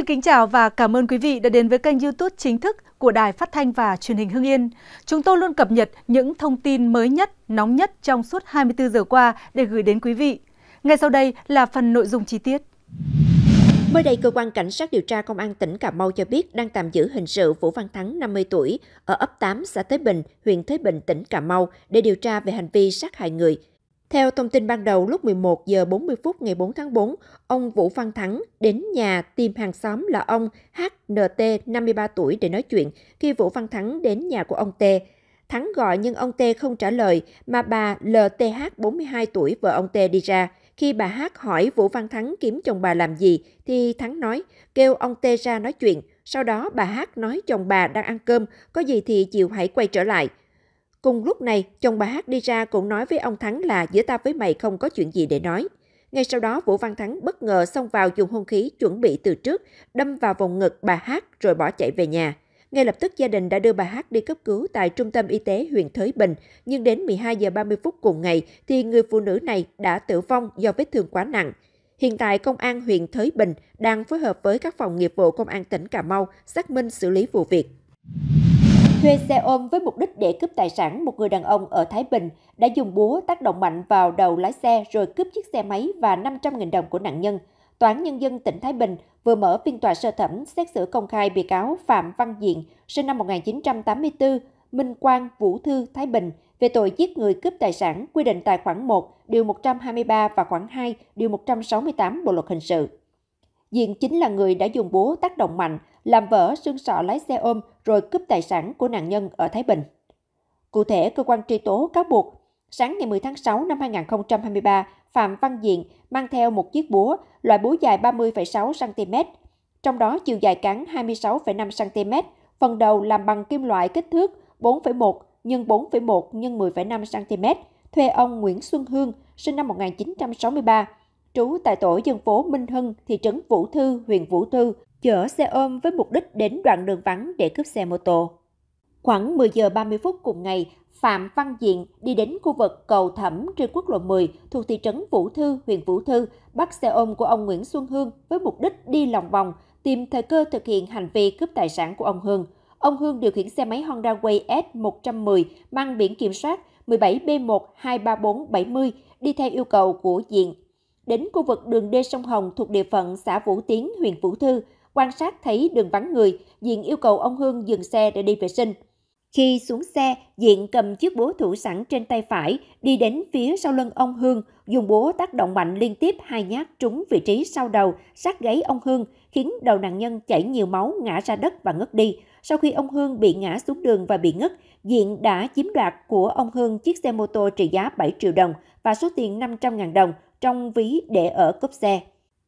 Xin kính chào và cảm ơn quý vị đã đến với kênh YouTube chính thức của Đài Phát thanh và Truyền hình Hưng Yên. Chúng tôi luôn cập nhật những thông tin mới nhất, nóng nhất trong suốt 24 giờ qua để gửi đến quý vị. Ngay sau đây là phần nội dung chi tiết. Mới đây, cơ quan cảnh sát điều tra công an tỉnh Cà Mau cho biết đang tạm giữ hình sự Vũ Văn Thắng 50 tuổi ở ấp 8 xã Thế Bình, huyện Thế Bình, tỉnh Cà Mau để điều tra về hành vi sát hại người. Theo thông tin ban đầu, lúc 11 giờ 40 phút ngày 4 tháng 4, ông Vũ Văn Thắng đến nhà tìm hàng xóm là ông HNT, 53 tuổi, để nói chuyện. Khi Vũ Văn Thắng đến nhà của ông T, Thắng gọi nhưng ông T không trả lời, mà bà LTH, 42 tuổi, vợ ông T đi ra. Khi bà H hỏi Vũ Văn Thắng kiếm chồng bà làm gì, thì Thắng nói, kêu ông T ra nói chuyện. Sau đó bà H nói chồng bà đang ăn cơm, có gì thì chiều hãy quay trở lại. Cùng lúc này, chồng bà Hát đi ra cũng nói với ông Thắng là giữa ta với mày không có chuyện gì để nói. Ngay sau đó, Vũ Văn Thắng bất ngờ xông vào dùng hung khí chuẩn bị từ trước, đâm vào vùng ngực bà Hát rồi bỏ chạy về nhà. Ngay lập tức gia đình đã đưa bà Hát đi cấp cứu tại Trung tâm Y tế huyện Thới Bình, nhưng đến 12 giờ 30 phút cùng ngày thì người phụ nữ này đã tử vong do vết thương quá nặng. Hiện tại, Công an huyện Thới Bình đang phối hợp với các phòng nghiệp vụ Công an tỉnh Cà Mau xác minh xử lý vụ việc. Thuê xe ôm với mục đích để cướp tài sản, một người đàn ông ở Thái Bình đã dùng búa tác động mạnh vào đầu lái xe rồi cướp chiếc xe máy và 500.000 đồng của nạn nhân. Tòa án Nhân dân tỉnh Thái Bình vừa mở phiên tòa sơ thẩm xét xử công khai bị cáo Phạm Văn Diện, sinh năm 1984, Minh Quang, Vũ Thư, Thái Bình về tội giết người cướp tài sản quy định tại khoản 1, điều 123 và khoản 2, điều 168 Bộ luật hình sự. Diện chính là người đã dùng búa tác động mạnh, làm vỡ xương sọ lái xe ôm rồi cướp tài sản của nạn nhân ở Thái Bình. Cụ thể, cơ quan truy tố cáo buộc, sáng ngày 10 tháng 6 năm 2023, Phạm Văn Diện mang theo một chiếc búa, loại búa dài 30,6cm, trong đó chiều dài cán 26,5cm, phần đầu làm bằng kim loại kích thước 4,1 x 4,1 x 10,5 cm, thuê ông Nguyễn Xuân Hương, sinh năm 1963, trú tại tổ dân phố Minh Hưng, thị trấn Vũ Thư, huyện Vũ Thư, chở xe ôm với mục đích đến đoạn đường vắng để cướp xe mô tô. Khoảng 10 giờ 30 phút cùng ngày, Phạm Văn Diện đi đến khu vực cầu Thẩm trên quốc lộ 10 thuộc thị trấn Vũ Thư, huyện Vũ Thư, bắt xe ôm của ông Nguyễn Xuân Hương với mục đích đi lòng vòng, tìm thời cơ thực hiện hành vi cướp tài sản của ông Hương. Ông Hương điều khiển xe máy Honda Way S110 mang biển kiểm soát 17B1 23470 đi theo yêu cầu của Diện đến khu vực đường đê sông Hồng thuộc địa phận xã Vũ Tiến, huyện Vũ Thư, quan sát thấy đường vắng người, Diện yêu cầu ông Hương dừng xe để đi vệ sinh. Khi xuống xe, Diện cầm chiếc búa thủ sẵn trên tay phải, đi đến phía sau lưng ông Hương, dùng búa tác động mạnh liên tiếp hai nhát trúng vị trí sau đầu, sát gáy ông Hương, khiến đầu nạn nhân chảy nhiều máu ngã ra đất và ngất đi. Sau khi ông Hương bị ngã xuống đường và bị ngất, Diện đã chiếm đoạt của ông Hương chiếc xe mô tô trị giá 7 triệu đồng, và số tiền 500.000 đồng trong ví để ở cốp xe.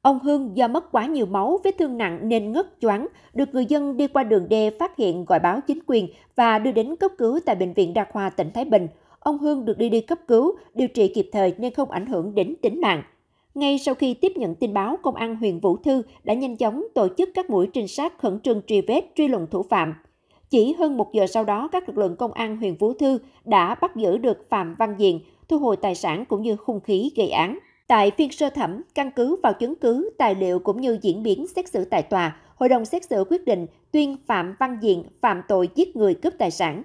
Ông Hương do mất quá nhiều máu, vết thương nặng nên ngất choáng, được người dân đi qua đường đê phát hiện gọi báo chính quyền và đưa đến cấp cứu tại Bệnh viện Đa khoa tỉnh Thái Bình. Ông Hương được đi đi cấp cứu, điều trị kịp thời nên không ảnh hưởng đến tính mạng. Ngay sau khi tiếp nhận tin báo, Công an huyện Vũ Thư đã nhanh chóng tổ chức các mũi trinh sát khẩn trương truy vết, truy lùng thủ phạm. Chỉ hơn một giờ sau đó, các lực lượng công an huyện Vũ Thư đã bắt giữ được Phạm Văn Diện, thu hồi tài sản cũng như hung khí gây án. Tại phiên sơ thẩm, căn cứ vào chứng cứ, tài liệu cũng như diễn biến xét xử tại tòa, hội đồng xét xử quyết định tuyên Phạm Văn Diện phạm tội giết người cướp tài sản.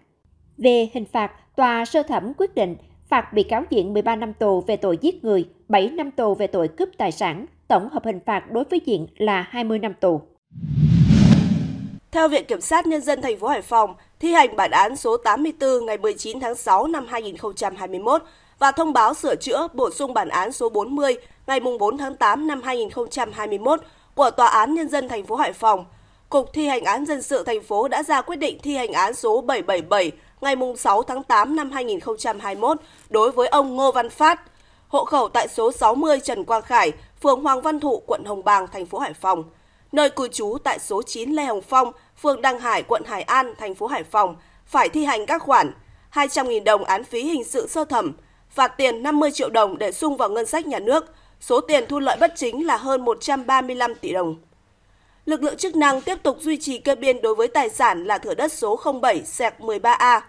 Về hình phạt, tòa sơ thẩm quyết định phạt bị cáo Diện 13 năm tù về tội giết người, 7 năm tù về tội cướp tài sản. Tổng hợp hình phạt đối với Diện là 20 năm tù. Theo Viện Kiểm sát Nhân dân thành phố Hải Phòng, thi hành bản án số 84 ngày 19 tháng 6 năm 2021 và thông báo sửa chữa bổ sung bản án số 40 ngày 4 tháng 8 năm 2021 của Tòa án Nhân dân thành phố Hải Phòng. Cục thi hành án dân sự thành phố đã ra quyết định thi hành án số 777 ngày 6 tháng 8 năm 2021 đối với ông Ngô Văn Phát, hộ khẩu tại số 60 Trần Quang Khải, phường Hoàng Văn Thụ, quận Hồng Bàng, thành phố Hải Phòng, nơi cư trú tại số 9 Lê Hồng Phong, phường Đăng Hải, quận Hải An, thành phố Hải Phòng, phải thi hành các khoản 200.000 đồng án phí hình sự sơ thẩm, phạt tiền 50 triệu đồng để sung vào ngân sách nhà nước. Số tiền thu lợi bất chính là hơn 135 tỷ đồng. Lực lượng chức năng tiếp tục duy trì kê biên đối với tài sản là thửa đất số 07 sẹc 13A,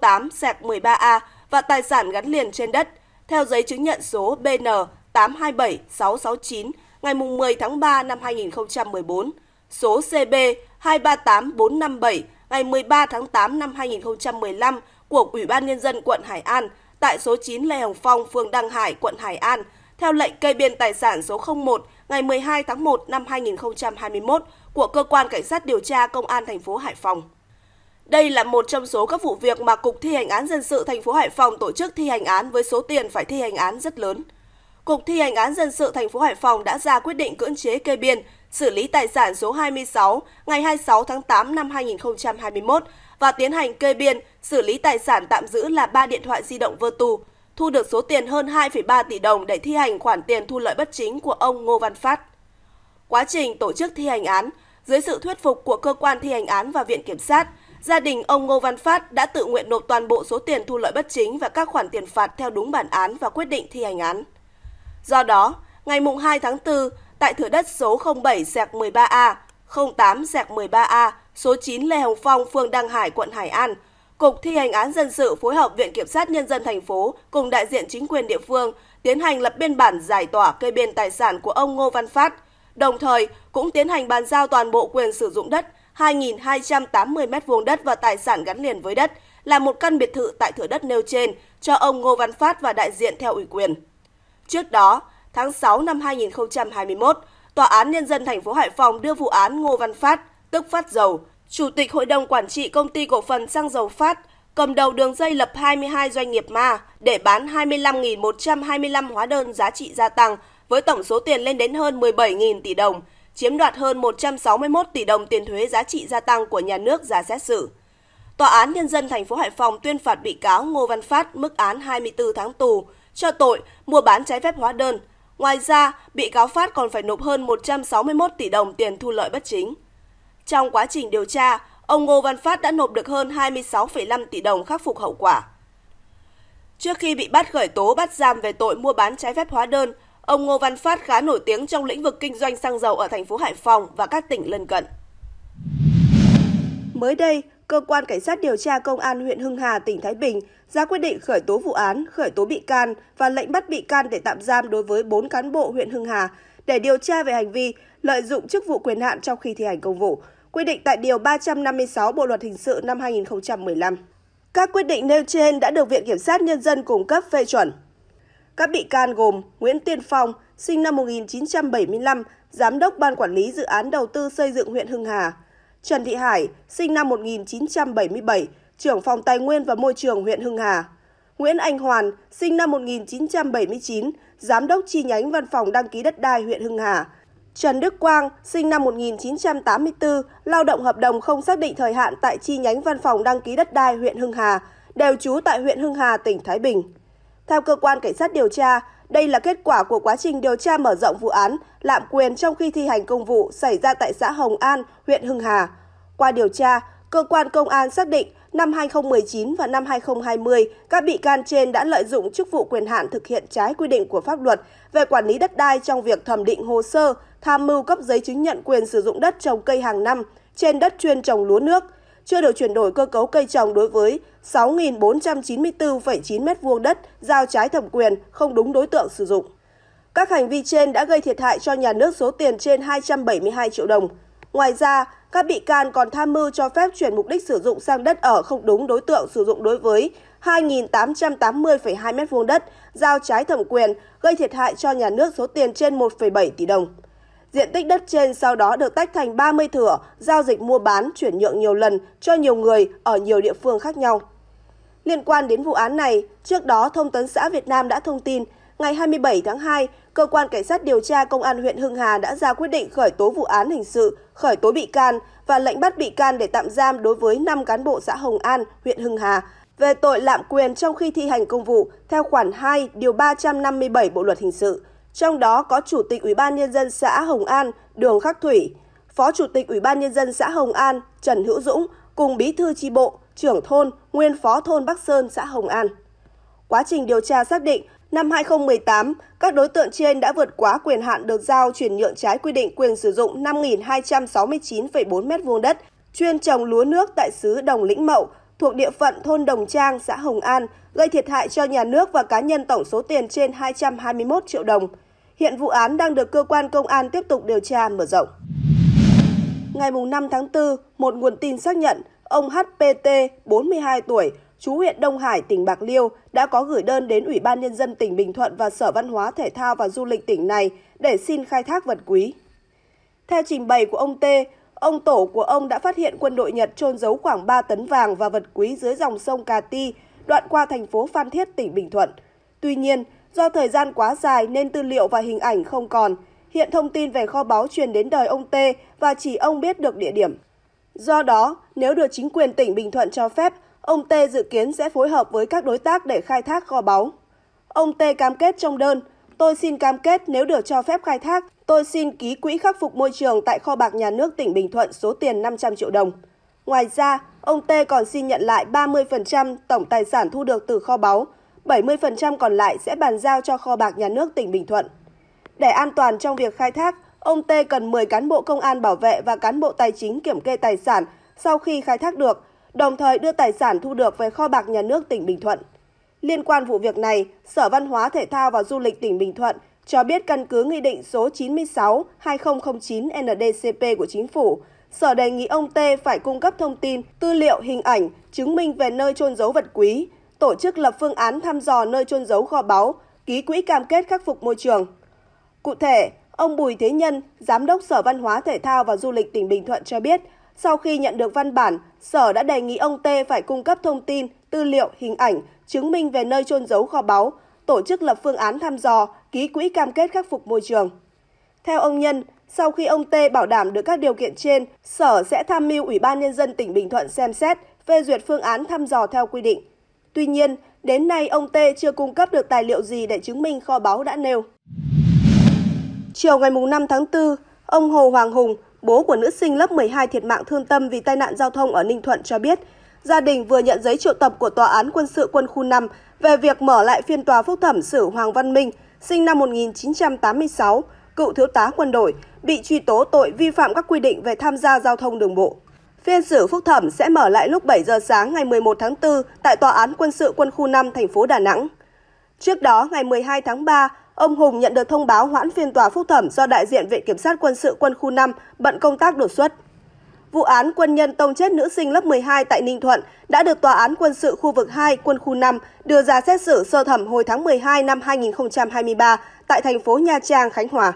08 sẹc 13A và tài sản gắn liền trên đất, theo giấy chứng nhận số BN 827669 ngày 10 tháng 3 năm 2014, số CB 238457 ngày 13 tháng 8 năm 2015 của Ủy ban Nhân dân quận Hải An – tại số 9 Lê Hồng Phong, phường Đăng Hải, quận Hải An, theo lệnh kê biên tài sản số 01 ngày 12 tháng 1 năm 2021 của cơ quan cảnh sát điều tra công an thành phố Hải Phòng. Đây là một trong số các vụ việc mà Cục Thi hành án dân sự thành phố Hải Phòng tổ chức thi hành án với số tiền phải thi hành án rất lớn. Cục Thi hành án dân sự thành phố Hải Phòng đã ra quyết định cưỡng chế kê biên, xử lý tài sản số 26 ngày 26 tháng 8 năm 2021 và tiến hành kê biên, xử lý tài sản tạm giữ là 3 điện thoại di động vơ tù, thu được số tiền hơn 2,3 tỷ đồng để thi hành khoản tiền thu lợi bất chính của ông Ngô Văn Phát. Quá trình tổ chức thi hành án, dưới sự thuyết phục của cơ quan thi hành án và viện kiểm sát, gia đình ông Ngô Văn Phát đã tự nguyện nộp toàn bộ số tiền thu lợi bất chính và các khoản tiền phạt theo đúng bản án và quyết định thi hành án. Do đó, ngày 2 tháng 4, tại thửa đất số 07 sạc 13A, 08 sạc 13A số 9 Lê Hồng Phong, phường Đăng Hải, quận Hải An. Cục thi hành án dân sự phối hợp Viện Kiểm sát Nhân dân thành phố cùng đại diện chính quyền địa phương tiến hành lập biên bản giải tỏa kê biên tài sản của ông Ngô Văn Phát, đồng thời cũng tiến hành bàn giao toàn bộ quyền sử dụng đất 2.280 m2 đất và tài sản gắn liền với đất là một căn biệt thự tại thửa đất nêu trên cho ông Ngô Văn Phát và đại diện theo ủy quyền. Trước đó, tháng 6 năm 2021, Tòa án Nhân dân thành phố Hải Phòng đưa vụ án Ngô Văn Phát – tức Phát Dầu, Chủ tịch Hội đồng Quản trị Công ty Cổ phần Xăng Dầu Phát, cầm đầu đường dây lập 22 doanh nghiệp ma để bán 25.125 hóa đơn giá trị gia tăng với tổng số tiền lên đến hơn 17.000 tỷ đồng, chiếm đoạt hơn 161 tỷ đồng tiền thuế giá trị gia tăng của nhà nước ra xét xử. Tòa án Nhân dân thành phố Hải Phòng tuyên phạt bị cáo Ngô Văn Phát mức án 24 tháng tù cho tội mua bán trái phép hóa đơn. Ngoài ra, bị cáo Phát còn phải nộp hơn 161 tỷ đồng tiền thu lợi bất chính. Trong quá trình điều tra, ông Ngô Văn Phát đã nộp được hơn 26,5 tỷ đồng khắc phục hậu quả. Trước khi bị bắt khởi tố bắt giam về tội mua bán trái phép hóa đơn, ông Ngô Văn Phát khá nổi tiếng trong lĩnh vực kinh doanh xăng dầu ở thành phố Hải Phòng và các tỉnh lân cận. Mới đây, cơ quan cảnh sát điều tra công an huyện Hưng Hà, tỉnh Thái Bình ra quyết định khởi tố vụ án, khởi tố bị can và lệnh bắt bị can để tạm giam đối với 4 cán bộ huyện Hưng Hà để điều tra về hành vi lợi dụng chức vụ quyền hạn trong khi thi hành công vụ, quy định tại Điều 356 Bộ Luật Hình sự năm 2015. Các quyết định nêu trên đã được Viện Kiểm sát Nhân dân cung cấp phê chuẩn. Các bị can gồm Nguyễn Tiên Phong, sinh năm 1975, Giám đốc Ban Quản lý Dự án Đầu tư xây dựng huyện Hưng Hà, Trần Thị Hải, sinh năm 1977, trưởng phòng Tài nguyên và Môi trường huyện Hưng Hà, Nguyễn Anh Hoàn, sinh năm 1979, Giám đốc chi nhánh văn phòng đăng ký đất đai huyện Hưng Hà. Trần Đức Quang, sinh năm 1984, lao động hợp đồng không xác định thời hạn tại chi nhánh văn phòng đăng ký đất đai huyện Hưng Hà, đều trú tại huyện Hưng Hà, tỉnh Thái Bình. Theo cơ quan cảnh sát điều tra, đây là kết quả của quá trình điều tra mở rộng vụ án lạm quyền trong khi thi hành công vụ xảy ra tại xã Hồng An, huyện Hưng Hà. Qua điều tra, cơ quan công an xác định năm 2019 và năm 2020, các bị can trên đã lợi dụng chức vụ quyền hạn thực hiện trái quy định của pháp luật về quản lý đất đai trong việc thẩm định hồ sơ, tham mưu cấp giấy chứng nhận quyền sử dụng đất trồng cây hàng năm trên đất chuyên trồng lúa nước, chưa được chuyển đổi cơ cấu cây trồng đối với 6.494,9 m2 đất giao trái thẩm quyền, không đúng đối tượng sử dụng. Các hành vi trên đã gây thiệt hại cho nhà nước số tiền trên 272 triệu đồng. Ngoài ra, các bị can còn tham mưu cho phép chuyển mục đích sử dụng sang đất ở không đúng đối tượng sử dụng đối với 2.880,2 m2 đất, giao trái thẩm quyền, gây thiệt hại cho nhà nước số tiền trên 1,7 tỷ đồng. Diện tích đất trên sau đó được tách thành 30 thửa, giao dịch mua bán, chuyển nhượng nhiều lần cho nhiều người ở nhiều địa phương khác nhau. Liên quan đến vụ án này, trước đó Thông tấn xã Việt Nam đã thông tin, ngày 27 tháng 2, cơ quan cảnh sát điều tra công an huyện Hưng Hà đã ra quyết định khởi tố vụ án hình sự, khởi tố bị can và lệnh bắt bị can để tạm giam đối với 5 cán bộ xã Hồng An, huyện Hưng Hà về tội lạm quyền trong khi thi hành công vụ theo khoản 2 điều 357 Bộ luật hình sự. Trong đó có chủ tịch Ủy ban nhân dân xã Hồng An, Đường Khắc Thủy, Phó Chủ tịch Ủy ban nhân dân xã Hồng An Trần Hữu Dũng cùng bí thư Chi bộ, trưởng thôn, nguyên phó thôn Bắc Sơn, xã Hồng An. Quá trình điều tra xác định Năm 2018, các đối tượng trên đã vượt quá quyền hạn được giao chuyển nhượng trái quy định quyền sử dụng 5.269,4 m2 đất chuyên trồng lúa nước tại xứ Đồng Lĩnh Mậu thuộc địa phận thôn Đồng Trang, xã Hồng An, gây thiệt hại cho nhà nước và cá nhân tổng số tiền trên 221 triệu đồng. Hiện vụ án đang được cơ quan công an tiếp tục điều tra mở rộng. Ngày 5 tháng 4, một nguồn tin xác nhận ông HPT, 42 tuổi, chú huyện Đông Hải, tỉnh Bạc Liêu đã có gửi đơn đến Ủy ban Nhân dân tỉnh Bình Thuận và Sở Văn hóa Thể thao và Du lịch tỉnh này để xin khai thác vật quý. Theo trình bày của ông T, ông tổ của ông đã phát hiện quân đội Nhật trôn giấu khoảng 3 tấn vàng và vật quý dưới dòng sông Cà Ti, đoạn qua thành phố Phan Thiết, tỉnh Bình Thuận. Tuy nhiên, do thời gian quá dài nên tư liệu và hình ảnh không còn. Hiện thông tin về kho báu truyền đến đời ông T và chỉ ông biết được địa điểm. Do đó, nếu được chính quyền tỉnh Bình Thuận cho phép, Ông Tê dự kiến sẽ phối hợp với các đối tác để khai thác kho báu. Ông Tê cam kết trong đơn, tôi xin cam kết nếu được cho phép khai thác, tôi xin ký quỹ khắc phục môi trường tại kho bạc nhà nước tỉnh Bình Thuận số tiền 500 triệu đồng. Ngoài ra, ông Tê còn xin nhận lại 30% tổng tài sản thu được từ kho báu, 70% còn lại sẽ bàn giao cho kho bạc nhà nước tỉnh Bình Thuận. Để an toàn trong việc khai thác, ông Tê cần 10 cán bộ công an bảo vệ và cán bộ tài chính kiểm kê tài sản sau khi khai thác được – đồng thời đưa tài sản thu được về kho bạc nhà nước tỉnh Bình Thuận. Liên quan vụ việc này, Sở Văn hóa Thể thao và Du lịch tỉnh Bình Thuận cho biết căn cứ Nghị định số 96-2009-NDCP của Chính phủ, Sở đề nghị ông T phải cung cấp thông tin, tư liệu, hình ảnh, chứng minh về nơi trôn giấu vật quý, tổ chức lập phương án thăm dò nơi trôn giấu kho báu, ký quỹ cam kết khắc phục môi trường. Cụ thể, ông Bùi Thế Nhân, Giám đốc Sở Văn hóa Thể thao và Du lịch tỉnh Bình Thuận cho biết, sau khi nhận được văn bản, Sở đã đề nghị ông T phải cung cấp thông tin, tư liệu, hình ảnh, chứng minh về nơi trôn giấu kho báu, tổ chức lập phương án thăm dò, ký quỹ cam kết khắc phục môi trường. Theo ông Nhân, sau khi ông T bảo đảm được các điều kiện trên, Sở sẽ tham mưu Ủy ban Nhân dân tỉnh Bình Thuận xem xét, phê duyệt phương án thăm dò theo quy định. Tuy nhiên, đến nay ông T chưa cung cấp được tài liệu gì để chứng minh kho báu đã nêu. Chiều ngày 5 tháng 4, ông Hồ Hoàng Hùng, bố của nữ sinh lớp 12 thiệt mạng thương tâm vì tai nạn giao thông ở Ninh Thuận cho biết, gia đình vừa nhận giấy triệu tập của Tòa án Quân sự quân khu 5 về việc mở lại phiên tòa phúc thẩm xử Hoàng Văn Minh, sinh năm 1986, cựu thiếu tá quân đội, bị truy tố tội vi phạm các quy định về tham gia giao thông đường bộ. Phiên xử phúc thẩm sẽ mở lại lúc 7 giờ sáng ngày 11 tháng 4 tại Tòa án Quân sự Quân khu 5 thành phố Đà Nẵng. Trước đó, ngày 12 tháng 3, Ông Hùng nhận được thông báo hoãn phiên tòa phúc thẩm do đại diện Viện Kiểm sát Quân sự quân khu 5 bận công tác đột xuất. Vụ án quân nhân tông chết nữ sinh lớp 12 tại Ninh Thuận đã được Tòa án quân sự khu vực 2 quân khu 5 đưa ra xét xử sơ thẩm hồi tháng 12 năm 2023 tại thành phố Nha Trang, Khánh Hòa.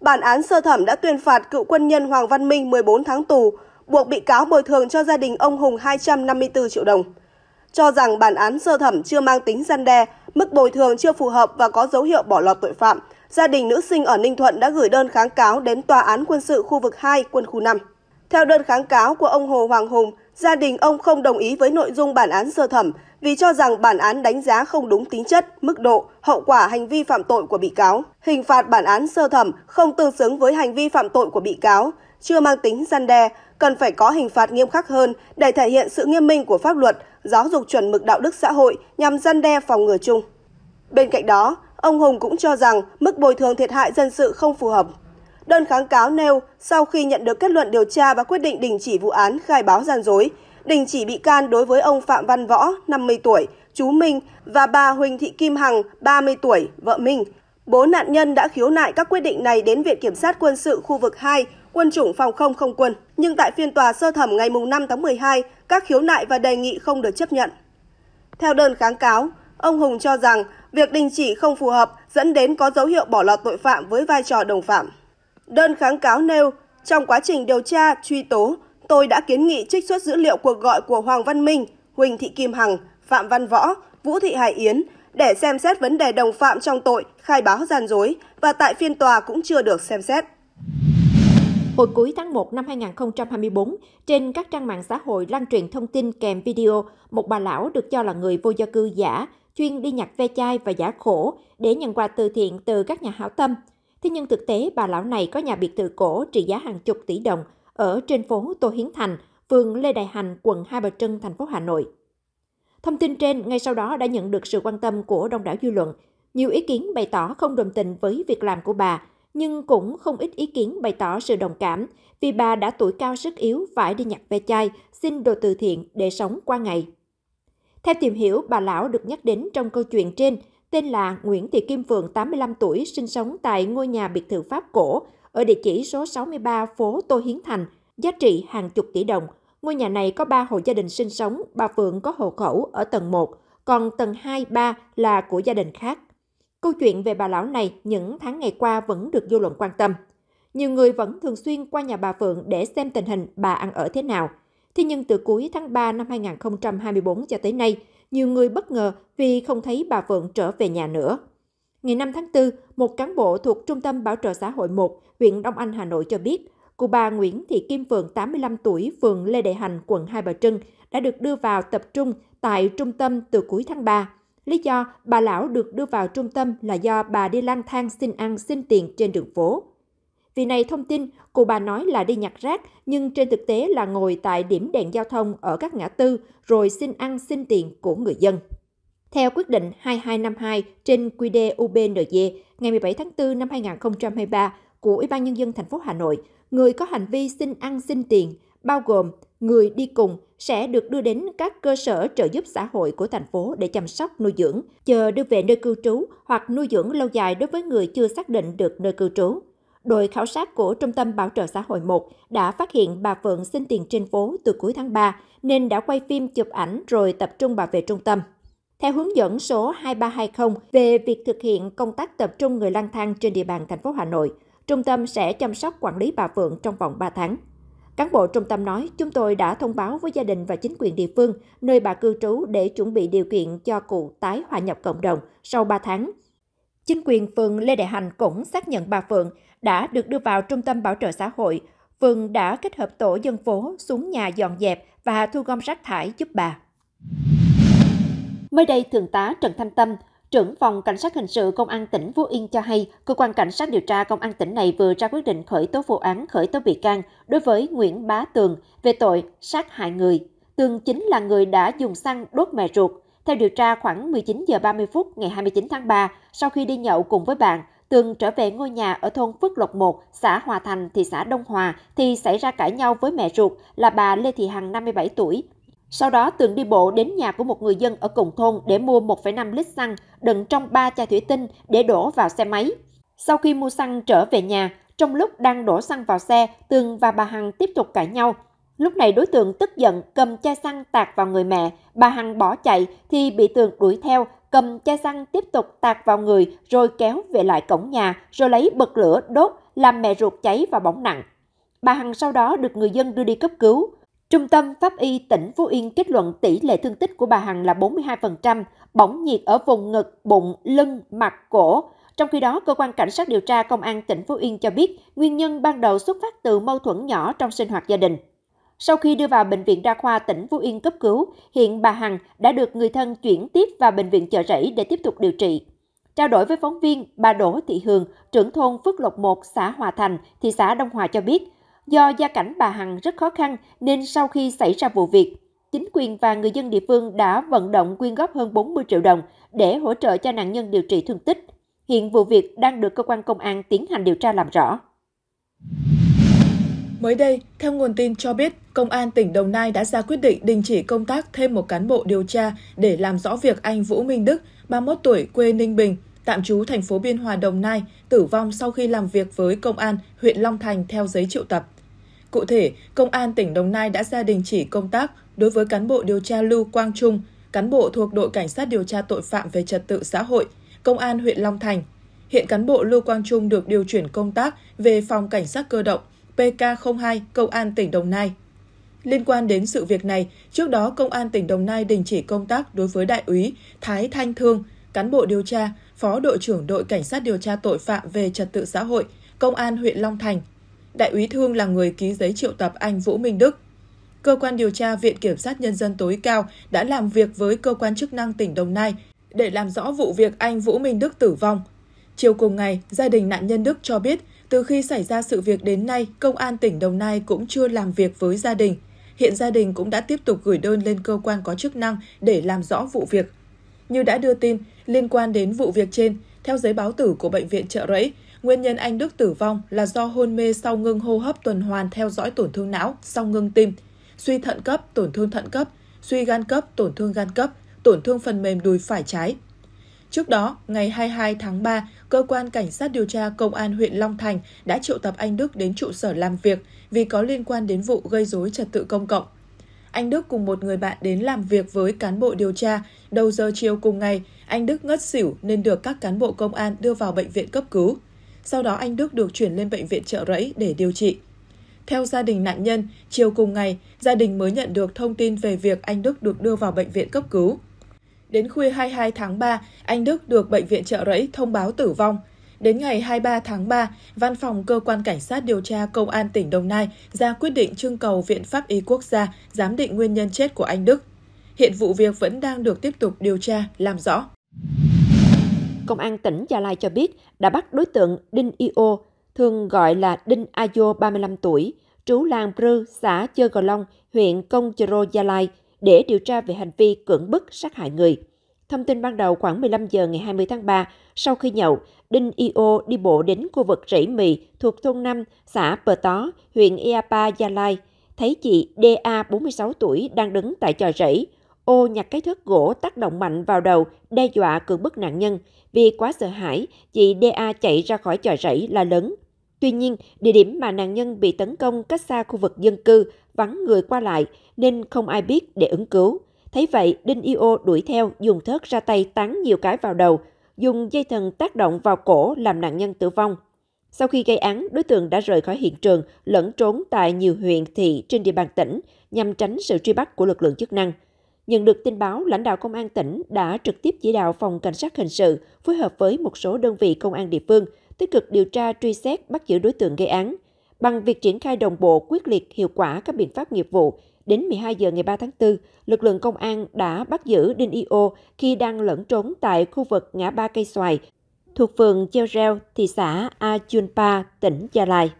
Bản án sơ thẩm đã tuyên phạt cựu quân nhân Hoàng Văn Minh 14 tháng tù, buộc bị cáo bồi thường cho gia đình ông Hùng 254 triệu đồng cho rằng bản án sơ thẩm chưa mang tính gian đe, mức bồi thường chưa phù hợp và có dấu hiệu bỏ lọt tội phạm, gia đình nữ sinh ở Ninh Thuận đã gửi đơn kháng cáo đến Tòa án quân sự khu vực 2, quân khu 5. Theo đơn kháng cáo của ông Hồ Hoàng Hùng, gia đình ông không đồng ý với nội dung bản án sơ thẩm vì cho rằng bản án đánh giá không đúng tính chất, mức độ, hậu quả hành vi phạm tội của bị cáo. Hình phạt bản án sơ thẩm không tương xứng với hành vi phạm tội của bị cáo, chưa mang tính gian đe, cần phải có hình phạt nghiêm khắc hơn để thể hiện sự nghiêm minh của pháp luật, giáo dục chuẩn mực đạo đức xã hội nhằm gian đe phòng ngừa chung. Bên cạnh đó, ông Hùng cũng cho rằng mức bồi thường thiệt hại dân sự không phù hợp. Đơn kháng cáo nêu sau khi nhận được kết luận điều tra và quyết định đình chỉ vụ án khai báo gian dối, đình chỉ bị can đối với ông Phạm Văn Võ, 50 tuổi, chú Minh và bà Huỳnh Thị Kim Hằng, 30 tuổi, vợ Minh. bố nạn nhân đã khiếu nại các quyết định này đến Viện Kiểm sát Quân sự khu vực 2 quân chủng phòng không không quân, nhưng tại phiên tòa sơ thẩm ngày 5 tháng 12, các khiếu nại và đề nghị không được chấp nhận. Theo đơn kháng cáo, ông Hùng cho rằng việc đình chỉ không phù hợp dẫn đến có dấu hiệu bỏ lọt tội phạm với vai trò đồng phạm. Đơn kháng cáo nêu, trong quá trình điều tra, truy tố, tôi đã kiến nghị trích xuất dữ liệu cuộc gọi của Hoàng Văn Minh, Huỳnh Thị Kim Hằng, Phạm Văn Võ, Vũ Thị Hải Yến để xem xét vấn đề đồng phạm trong tội khai báo gian dối và tại phiên tòa cũng chưa được xem xét. Hồi cuối tháng 1 năm 2024, trên các trang mạng xã hội lan truyền thông tin kèm video một bà lão được cho là người vô gia cư giả, chuyên đi nhặt ve chai và giả khổ để nhận quà từ thiện từ các nhà hảo tâm. Thế nhưng thực tế, bà lão này có nhà biệt thự cổ trị giá hàng chục tỷ đồng ở trên phố Tô Hiến Thành, phường Lê Đại Hành, quận Hai Bà Trưng, thành phố Hà Nội. Thông tin trên ngay sau đó đã nhận được sự quan tâm của đông đảo dư luận. Nhiều ý kiến bày tỏ không đồng tình với việc làm của bà nhưng cũng không ít ý kiến bày tỏ sự đồng cảm vì bà đã tuổi cao sức yếu phải đi nhặt ve chai, xin đồ từ thiện để sống qua ngày. Theo tìm hiểu, bà lão được nhắc đến trong câu chuyện trên, tên là Nguyễn Thị Kim Phượng, 85 tuổi, sinh sống tại ngôi nhà biệt thự Pháp cổ ở địa chỉ số 63 phố Tô Hiến Thành, giá trị hàng chục tỷ đồng. Ngôi nhà này có 3 hộ gia đình sinh sống, bà Phượng có hộ khẩu ở tầng 1, còn tầng 2, 3 là của gia đình khác. Câu chuyện về bà lão này những tháng ngày qua vẫn được dư luận quan tâm. Nhiều người vẫn thường xuyên qua nhà bà Phượng để xem tình hình bà ăn ở thế nào. Thế nhưng từ cuối tháng 3 năm 2024 cho tới nay, nhiều người bất ngờ vì không thấy bà Phượng trở về nhà nữa. Ngày 5 tháng 4, một cán bộ thuộc Trung tâm Bảo trợ xã hội 1, huyện Đông Anh, Hà Nội cho biết, cụ bà Nguyễn Thị Kim Phượng, 85 tuổi, phường Lê Đại Hành, quận Hai Bà Trưng, đã được đưa vào tập trung tại trung tâm từ cuối tháng 3. Lý do bà lão được đưa vào trung tâm là do bà đi lang thang xin ăn xin tiền trên đường phố. Vì này thông tin, cụ bà nói là đi nhặt rác, nhưng trên thực tế là ngồi tại điểm đèn giao thông ở các ngã tư rồi xin ăn xin tiền của người dân. Theo quyết định 2252 trên quy đề UBND ngày 17 tháng 4 năm 2023 của Ủy ban Nhân dân thành phố Hà Nội, người có hành vi xin ăn xin tiền bao gồm người đi cùng sẽ được đưa đến các cơ sở trợ giúp xã hội của thành phố để chăm sóc nuôi dưỡng, chờ đưa về nơi cư trú hoặc nuôi dưỡng lâu dài đối với người chưa xác định được nơi cư trú. Đội khảo sát của Trung tâm Bảo trợ xã hội 1 đã phát hiện bà Phượng xin tiền trên phố từ cuối tháng 3 nên đã quay phim chụp ảnh rồi tập trung bà về trung tâm. Theo hướng dẫn số 2320 về việc thực hiện công tác tập trung người lang thang trên địa bàn thành phố Hà Nội, trung tâm sẽ chăm sóc quản lý bà Phượng trong vòng 3 tháng. Cán bộ trung tâm nói, chúng tôi đã thông báo với gia đình và chính quyền địa phương nơi bà cư trú để chuẩn bị điều kiện cho cụ tái hòa nhập cộng đồng sau 3 tháng. Chính quyền phường Lê Đại Hành cũng xác nhận bà Phượng đã được đưa vào trung tâm bảo trợ xã hội. Phường đã kết hợp tổ dân phố xuống nhà dọn dẹp và thu gom rác thải giúp bà. Mới đây, Thượng tá Trần Thanh Tâm, Trưởng phòng Cảnh sát hình sự Công an tỉnh Phú Yên cho hay, cơ quan cảnh sát điều tra Công an tỉnh này vừa ra quyết định khởi tố vụ án khởi tố bị can đối với Nguyễn Bá Tường về tội sát hại người. Tường chính là người đã dùng xăng đốt mẹ ruột. Theo điều tra, khoảng 19 giờ 30 phút ngày 29 tháng 3, sau khi đi nhậu cùng với bạn, Tường trở về ngôi nhà ở thôn Phước Lộc 1, xã Hòa Thành, thị xã Đông Hòa, thì xảy ra cãi nhau với mẹ ruột là bà Lê Thị Hằng, 57 tuổi, sau đó Tường đi bộ đến nhà của một người dân ở cùng thôn để mua 1,5 lít xăng đựng trong ba chai thủy tinh để đổ vào xe máy. Sau khi mua xăng trở về nhà, trong lúc đang đổ xăng vào xe, Tường và bà Hằng tiếp tục cãi nhau. Lúc này đối tượng tức giận cầm chai xăng tạt vào người mẹ, bà Hằng bỏ chạy thì bị Tường đuổi theo, cầm chai xăng tiếp tục tạt vào người rồi kéo về lại cổng nhà rồi lấy bật lửa đốt làm mẹ ruột cháy và bỏng nặng. Bà Hằng sau đó được người dân đưa đi cấp cứu. Trung tâm Pháp y tỉnh Phú Yên kết luận tỷ lệ thương tích của bà Hằng là 42%, bỏng nhiệt ở vùng ngực, bụng, lưng, mặt, cổ. Trong khi đó, cơ quan cảnh sát điều tra công an tỉnh Phú Yên cho biết nguyên nhân ban đầu xuất phát từ mâu thuẫn nhỏ trong sinh hoạt gia đình. Sau khi đưa vào bệnh viện đa khoa tỉnh Phú Yên cấp cứu, hiện bà Hằng đã được người thân chuyển tiếp vào bệnh viện chợ rẫy để tiếp tục điều trị. Trao đổi với phóng viên, bà Đỗ Thị Hường, trưởng thôn Phước Lộc 1, xã Hòa Thành, thị xã Đông Hòa cho biết, Do gia cảnh bà Hằng rất khó khăn nên sau khi xảy ra vụ việc, chính quyền và người dân địa phương đã vận động quyên góp hơn 40 triệu đồng để hỗ trợ cho nạn nhân điều trị thương tích. Hiện vụ việc đang được cơ quan công an tiến hành điều tra làm rõ. Mới đây, theo nguồn tin cho biết, Công an tỉnh Đồng Nai đã ra quyết định đình chỉ công tác thêm một cán bộ điều tra để làm rõ việc anh Vũ Minh Đức, 31 tuổi, quê Ninh Bình, tạm trú thành phố Biên Hòa, Đồng Nai, tử vong sau khi làm việc với công an huyện Long Thành theo giấy triệu tập. Cụ thể, Công an tỉnh Đồng Nai đã ra đình chỉ công tác đối với cán bộ điều tra Lưu Quang Trung, cán bộ thuộc đội cảnh sát điều tra tội phạm về trật tự xã hội, Công an huyện Long Thành. Hiện cán bộ Lưu Quang Trung được điều chuyển công tác về phòng cảnh sát cơ động PK02 Công an tỉnh Đồng Nai. Liên quan đến sự việc này, trước đó Công an tỉnh Đồng Nai đình chỉ công tác đối với Đại úy Thái Thanh Thương, cán bộ điều tra, phó đội trưởng đội cảnh sát điều tra tội phạm về trật tự xã hội, công an huyện Long Thành. Đại úy Thương là người ký giấy triệu tập anh Vũ Minh Đức. Cơ quan điều tra Viện Kiểm sát Nhân dân tối cao đã làm việc với cơ quan chức năng tỉnh Đồng Nai để làm rõ vụ việc anh Vũ Minh Đức tử vong. Chiều cùng ngày, gia đình nạn nhân Đức cho biết từ khi xảy ra sự việc đến nay, Công an tỉnh Đồng Nai cũng chưa làm việc với gia đình. Hiện gia đình cũng đã tiếp tục gửi đơn lên cơ quan có chức năng để làm rõ vụ việc. Như đã đưa tin, liên quan đến vụ việc trên, theo giấy báo tử của Bệnh viện Trợ Rẫy, nguyên nhân anh Đức tử vong là do hôn mê sau ngưng hô hấp tuần hoàn theo dõi tổn thương não, sau ngưng tim, suy thận cấp, tổn thương thận cấp, suy gan cấp, tổn thương gan cấp, tổn thương phần mềm đùi phải trái. Trước đó, ngày 22 tháng 3, cơ quan cảnh sát điều tra công an huyện Long Thành đã triệu tập anh Đức đến trụ sở làm việc vì có liên quan đến vụ gây dối trật tự công cộng anh Đức cùng một người bạn đến làm việc với cán bộ điều tra. Đầu giờ chiều cùng ngày, anh Đức ngất xỉu nên được các cán bộ công an đưa vào bệnh viện cấp cứu. Sau đó anh Đức được chuyển lên bệnh viện trợ rẫy để điều trị. Theo gia đình nạn nhân, chiều cùng ngày, gia đình mới nhận được thông tin về việc anh Đức được đưa vào bệnh viện cấp cứu. Đến khuya 22 tháng 3, anh Đức được bệnh viện trợ rẫy thông báo tử vong – Đến ngày 23 tháng 3, Văn phòng Cơ quan Cảnh sát điều tra Công an tỉnh Đồng Nai ra quyết định trưng cầu Viện Pháp y Quốc gia giám định nguyên nhân chết của anh Đức. Hiện vụ việc vẫn đang được tiếp tục điều tra, làm rõ. Công an tỉnh Gia Lai cho biết đã bắt đối tượng Đinh Io, thường gọi là Đinh Ayo 35 tuổi, trú làng Prư, xã Chơ Gò Long, huyện Công Chơ Rô, Gia Lai, để điều tra về hành vi cưỡng bức sát hại người. Thông tin ban đầu khoảng 15 giờ ngày 20 tháng 3, sau khi nhậu, Đinh Io đi bộ đến khu vực rẫy mì thuộc thôn 5, xã Pờ Tó, huyện Iapa, Gia Lai. Thấy chị DA 46 tuổi đang đứng tại trò rẫy, ô nhặt cái thước gỗ tác động mạnh vào đầu, đe dọa cưỡng bức nạn nhân. Vì quá sợ hãi, chị DA chạy ra khỏi trò rẫy là lớn. Tuy nhiên, địa điểm mà nạn nhân bị tấn công cách xa khu vực dân cư, vắng người qua lại nên không ai biết để ứng cứu. Thấy vậy, Đinh Io đuổi theo, dùng thớt ra tay tán nhiều cái vào đầu, dùng dây thần tác động vào cổ làm nạn nhân tử vong. Sau khi gây án, đối tượng đã rời khỏi hiện trường, lẫn trốn tại nhiều huyện, thị trên địa bàn tỉnh nhằm tránh sự truy bắt của lực lượng chức năng. Nhận được tin báo, lãnh đạo công an tỉnh đã trực tiếp chỉ đạo phòng cảnh sát hình sự phối hợp với một số đơn vị công an địa phương tích cực điều tra truy xét bắt giữ đối tượng gây án. Bằng việc triển khai đồng bộ quyết liệt hiệu quả các biện pháp nghiệp vụ, Đến 12 giờ ngày 3 tháng 4, lực lượng công an đã bắt giữ Đinh Y khi đang lẫn trốn tại khu vực ngã ba cây xoài, thuộc phường Cheo Reo, thị xã Ajunpa, tỉnh Gia Lai.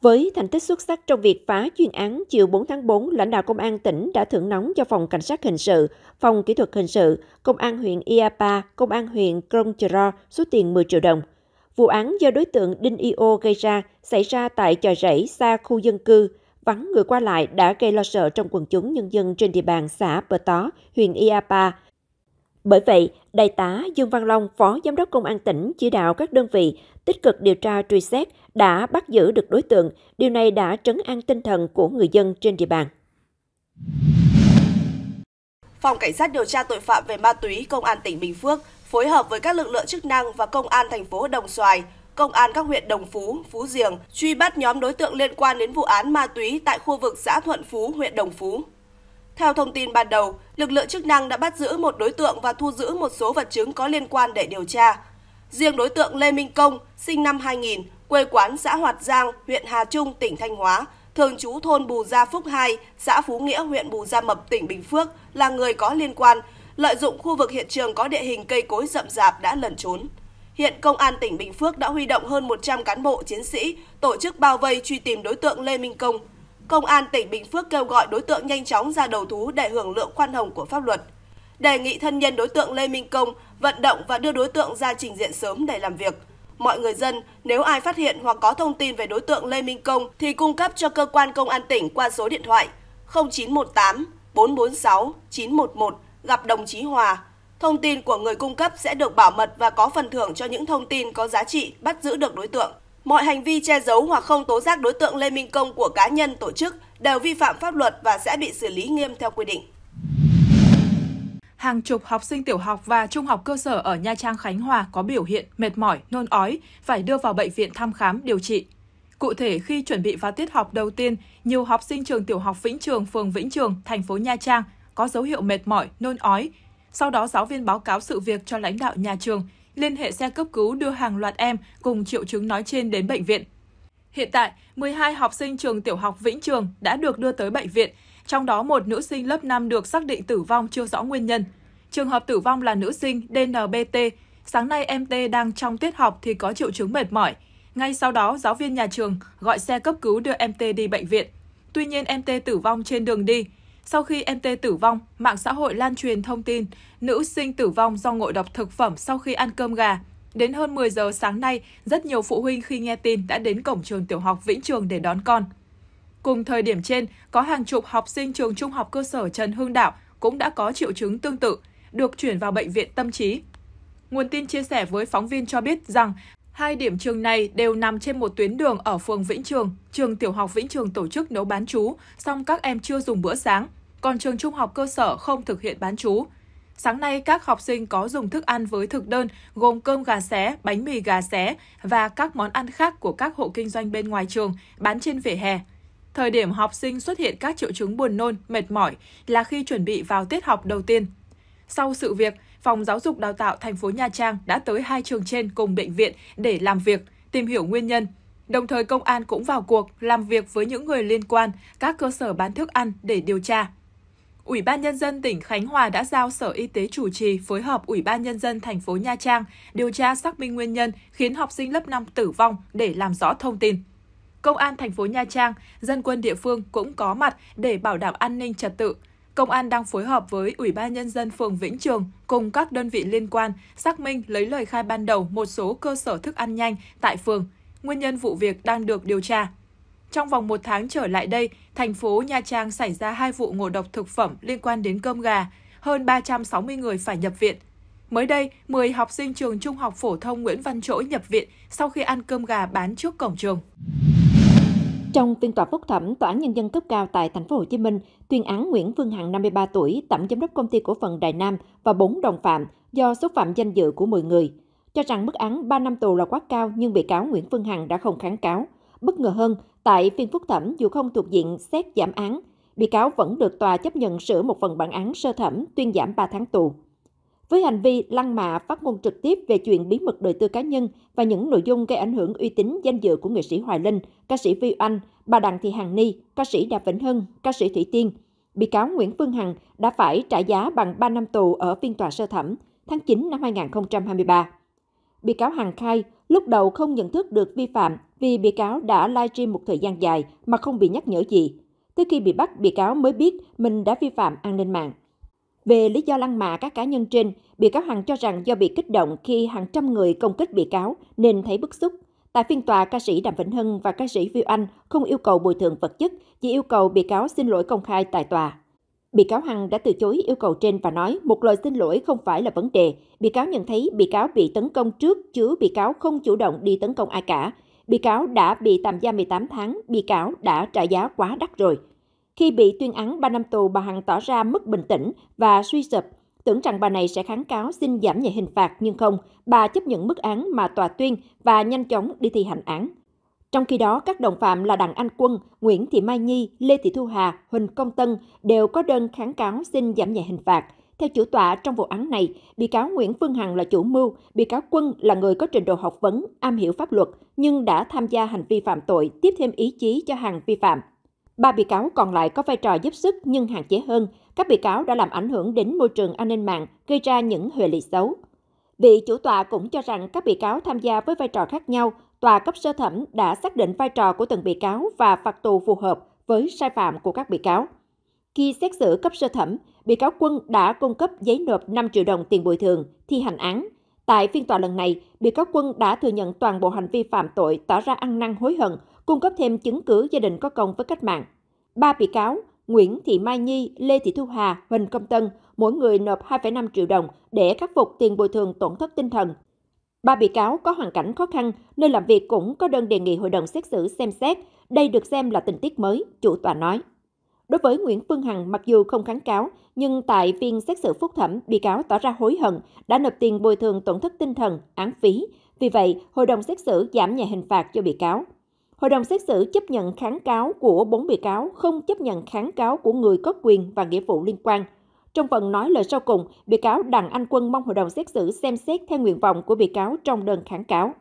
Với thành tích xuất sắc trong việc phá chuyên án chiều 4 tháng 4, lãnh đạo công an tỉnh đã thưởng nóng cho phòng cảnh sát hình sự, phòng kỹ thuật hình sự, công an huyện Iapa, công an huyện Krông Chro số tiền 10 triệu đồng. Vụ án do đối tượng Đinh Yo gây ra xảy ra tại tròi rẫy xa khu dân cư vắng người qua lại đã gây lo sợ trong quần chúng nhân dân trên địa bàn xã Bờ Tó, huyện Iapa. Bởi vậy, Đại tá Dương Văn Long, Phó Giám đốc Công an tỉnh chỉ đạo các đơn vị tích cực điều tra truy xét đã bắt giữ được đối tượng. Điều này đã trấn an tinh thần của người dân trên địa bàn. Phòng Cảnh sát điều tra tội phạm về ma túy Công an tỉnh Bình Phước phối hợp với các lực lượng chức năng và Công an thành phố Đồng Xoài công an các huyện Đồng Phú, Phú Diềng truy bắt nhóm đối tượng liên quan đến vụ án ma túy tại khu vực xã Thuận Phú, huyện Đồng Phú. Theo thông tin ban đầu, lực lượng chức năng đã bắt giữ một đối tượng và thu giữ một số vật chứng có liên quan để điều tra. Riêng đối tượng Lê Minh Công, sinh năm 2000, quê quán xã Hoạt Giang, huyện Hà Trung, tỉnh Thanh Hóa, thường trú thôn Bù Gia Phúc 2, xã Phú Nghĩa, huyện Bù Gia Mập, tỉnh Bình Phước, là người có liên quan, lợi dụng khu vực hiện trường có địa hình cây cối rậm rạp đã lẩn trốn. Hiện Công an tỉnh Bình Phước đã huy động hơn 100 cán bộ chiến sĩ tổ chức bao vây truy tìm đối tượng Lê Minh Công. Công an tỉnh Bình Phước kêu gọi đối tượng nhanh chóng ra đầu thú để hưởng lượng khoan hồng của pháp luật. Đề nghị thân nhân đối tượng Lê Minh Công vận động và đưa đối tượng ra trình diện sớm để làm việc. Mọi người dân, nếu ai phát hiện hoặc có thông tin về đối tượng Lê Minh Công thì cung cấp cho cơ quan công an tỉnh qua số điện thoại 0918 446 911 gặp đồng chí Hòa Thông tin của người cung cấp sẽ được bảo mật và có phần thưởng cho những thông tin có giá trị bắt giữ được đối tượng. Mọi hành vi che giấu hoặc không tố giác đối tượng Lê Minh Công của cá nhân tổ chức đều vi phạm pháp luật và sẽ bị xử lý nghiêm theo quy định hàng chục học sinh tiểu học và trung học cơ sở ở Nha Trang Khánh Hòa có biểu hiện mệt mỏi, nôn ói, phải đưa vào bệnh viện thăm khám điều trị. Cụ thể, khi chuẩn bị vào tiết học đầu tiên, nhiều học sinh trường tiểu học Vĩnh Trường, phường Vĩnh Trường, thành phố Nha Trang có dấu hiệu mệt mỏi, nôn ói, sau đó giáo viên báo cáo sự việc cho lãnh đạo nhà trường, liên hệ xe cấp cứu đưa hàng loạt em cùng triệu chứng nói trên đến bệnh viện. Hiện tại, 12 học sinh trường tiểu học Vĩnh Trường đã được đưa tới bệnh viện, trong đó một nữ sinh lớp 5 được xác định tử vong chưa rõ nguyên nhân. Trường hợp tử vong là nữ sinh DNBT. Sáng nay em T đang trong tiết học thì có triệu chứng mệt mỏi. Ngay sau đó, giáo viên nhà trường gọi xe cấp cứu đưa em T đi bệnh viện. Tuy nhiên em T tử vong trên đường đi, sau khi em MT tử vong, mạng xã hội lan truyền thông tin nữ sinh tử vong do ngộ độc thực phẩm sau khi ăn cơm gà. Đến hơn 10 giờ sáng nay, rất nhiều phụ huynh khi nghe tin đã đến cổng trường tiểu học Vĩnh Trường để đón con. Cùng thời điểm trên, có hàng chục học sinh trường trung học cơ sở Trần Hưng Đạo cũng đã có triệu chứng tương tự, được chuyển vào bệnh viện tâm trí. Nguồn tin chia sẻ với phóng viên cho biết rằng hai điểm trường này đều nằm trên một tuyến đường ở phường Vĩnh Trường. Trường tiểu học Vĩnh Trường tổ chức nấu bán chú, song các em chưa dùng bữa sáng còn trường trung học cơ sở không thực hiện bán chú Sáng nay, các học sinh có dùng thức ăn với thực đơn gồm cơm gà xé, bánh mì gà xé và các món ăn khác của các hộ kinh doanh bên ngoài trường bán trên vỉa hè. Thời điểm học sinh xuất hiện các triệu chứng buồn nôn, mệt mỏi là khi chuẩn bị vào tiết học đầu tiên. Sau sự việc, Phòng Giáo dục Đào tạo thành phố Nha Trang đã tới hai trường trên cùng bệnh viện để làm việc, tìm hiểu nguyên nhân. Đồng thời công an cũng vào cuộc làm việc với những người liên quan, các cơ sở bán thức ăn để điều tra. Ủy ban Nhân dân tỉnh Khánh Hòa đã giao Sở Y tế chủ trì phối hợp Ủy ban Nhân dân thành phố Nha Trang điều tra xác minh nguyên nhân khiến học sinh lớp 5 tử vong để làm rõ thông tin. Công an thành phố Nha Trang, dân quân địa phương cũng có mặt để bảo đảm an ninh trật tự. Công an đang phối hợp với Ủy ban Nhân dân phường Vĩnh Trường cùng các đơn vị liên quan xác minh lấy lời khai ban đầu một số cơ sở thức ăn nhanh tại phường. Nguyên nhân vụ việc đang được điều tra. Trong vòng một tháng trở lại đây, thành phố Nha Trang xảy ra hai vụ ngộ độc thực phẩm liên quan đến cơm gà, hơn 360 người phải nhập viện. Mới đây, 10 học sinh trường Trung học phổ thông Nguyễn Văn Trỗi nhập viện sau khi ăn cơm gà bán trước cổng trường. Trong phiên tòa phúc thẩm, tòa án nhân dân cấp cao tại thành phố Hồ Chí Minh tuyên án Nguyễn Phương Hằng 53 tuổi, tổng giám đốc công ty cổ phần Đài Nam và 4 đồng phạm do xúc phạm danh dự của 10 người, cho rằng mức án 3 năm tù là quá cao nhưng bị cáo Nguyễn Phương Hằng đã không kháng cáo. Bất ngờ hơn, Tại phiên phúc thẩm, dù không thuộc diện xét giảm án, bị cáo vẫn được tòa chấp nhận sửa một phần bản án sơ thẩm tuyên giảm 3 tháng tù. Với hành vi lăng mạ phát ngôn trực tiếp về chuyện bí mật đời tư cá nhân và những nội dung gây ảnh hưởng uy tín danh dự của nghệ sĩ Hoài Linh, ca sĩ Vi Anh, bà Đặng Thị Hằng Ni, ca sĩ Đàm Vĩnh Hưng, ca sĩ Thủy Tiên, bị cáo Nguyễn Phương Hằng đã phải trả giá bằng 3 năm tù ở phiên tòa sơ thẩm tháng 9 năm 2023. Bị cáo Hằng khai Lúc đầu không nhận thức được vi phạm vì bị cáo đã live stream một thời gian dài mà không bị nhắc nhở gì. Tới khi bị bắt, bị cáo mới biết mình đã vi phạm an ninh mạng. Về lý do lăng mạ các cá nhân trên, bị cáo Hằng cho rằng do bị kích động khi hàng trăm người công kích bị cáo nên thấy bức xúc. Tại phiên tòa, ca sĩ Đàm Vĩnh Hưng và ca sĩ Viu Anh không yêu cầu bồi thường vật chất, chỉ yêu cầu bị cáo xin lỗi công khai tại tòa. Bị cáo Hằng đã từ chối yêu cầu trên và nói một lời xin lỗi không phải là vấn đề. Bị cáo nhận thấy bị cáo bị tấn công trước chứ bị cáo không chủ động đi tấn công ai cả. Bị cáo đã bị tạm giam 18 tháng, bị cáo đã trả giá quá đắt rồi. Khi bị tuyên án 3 năm tù, bà Hằng tỏ ra mất bình tĩnh và suy sụp, tưởng rằng bà này sẽ kháng cáo xin giảm nhẹ hình phạt nhưng không, bà chấp nhận mức án mà tòa tuyên và nhanh chóng đi thi hành án. Trong khi đó, các đồng phạm là Đặng Anh Quân, Nguyễn Thị Mai Nhi, Lê Thị Thu Hà, Huỳnh Công Tân đều có đơn kháng cáo xin giảm nhẹ hình phạt. Theo chủ tọa, trong vụ án này, bị cáo Nguyễn Phương Hằng là chủ mưu, bị cáo Quân là người có trình độ học vấn, am hiểu pháp luật, nhưng đã tham gia hành vi phạm tội, tiếp thêm ý chí cho hàng vi phạm. Ba bị cáo còn lại có vai trò giúp sức nhưng hạn chế hơn. Các bị cáo đã làm ảnh hưởng đến môi trường an ninh mạng, gây ra những hệ lụy xấu. Vị chủ tọa cũng cho rằng các bị cáo tham gia với vai trò khác nhau, tòa cấp sơ thẩm đã xác định vai trò của từng bị cáo và phạt tù phù hợp với sai phạm của các bị cáo. Khi xét xử cấp sơ thẩm, bị cáo Quân đã cung cấp giấy nộp 5 triệu đồng tiền bồi thường, thi hành án. Tại phiên tòa lần này, bị cáo Quân đã thừa nhận toàn bộ hành vi phạm tội, tỏ ra ăn năn hối hận, cung cấp thêm chứng cứ gia đình có công với cách mạng. Ba bị cáo Nguyễn Thị Mai Nhi, Lê Thị Thu Hà, Huỳnh Công Tân, mỗi người nộp 2,5 triệu đồng để khắc phục tiền bồi thường tổn thất tinh thần Ba bị cáo có hoàn cảnh khó khăn, nơi làm việc cũng có đơn đề nghị hội đồng xét xử xem xét. Đây được xem là tình tiết mới, chủ tòa nói. Đối với Nguyễn Phương Hằng, mặc dù không kháng cáo, nhưng tại phiên xét xử phúc thẩm, bị cáo tỏ ra hối hận đã nộp tiền bồi thường tổn thất tinh thần, án phí. Vì vậy, hội đồng xét xử giảm nhẹ hình phạt cho bị cáo. Hội đồng xét xử chấp nhận kháng cáo của bốn bị cáo, không chấp nhận kháng cáo của người có quyền và nghĩa vụ liên quan – trong phần nói lời sau cùng, bị cáo Đặng Anh Quân mong hội đồng xét xử xem xét theo nguyện vọng của bị cáo trong đơn kháng cáo.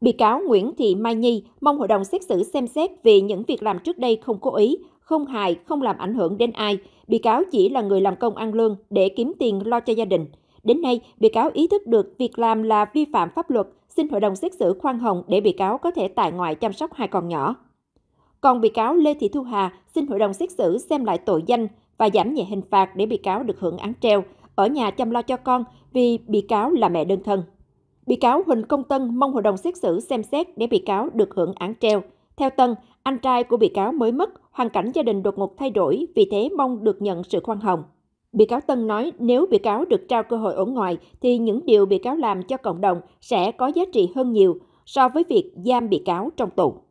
Bị cáo Nguyễn Thị Mai Nhi mong hội đồng xét xử xem xét vì những việc làm trước đây không cố ý, không hại, không làm ảnh hưởng đến ai. Bị cáo chỉ là người làm công ăn lương để kiếm tiền lo cho gia đình. Đến nay, bị cáo ý thức được việc làm là vi phạm pháp luật, xin hội đồng xét xử khoan hồng để bị cáo có thể tại ngoại chăm sóc hai con nhỏ. Còn bị cáo Lê Thị Thu Hà xin hội đồng xét xử xem lại tội danh, và giảm nhẹ hình phạt để bị cáo được hưởng án treo, ở nhà chăm lo cho con vì bị cáo là mẹ đơn thân. Bị cáo Huỳnh Công Tân mong hội đồng xét xử xem xét để bị cáo được hưởng án treo. Theo Tân, anh trai của bị cáo mới mất, hoàn cảnh gia đình đột ngột thay đổi, vì thế mong được nhận sự khoan hồng. Bị cáo Tân nói nếu bị cáo được trao cơ hội ở ngoài thì những điều bị cáo làm cho cộng đồng sẽ có giá trị hơn nhiều so với việc giam bị cáo trong tù.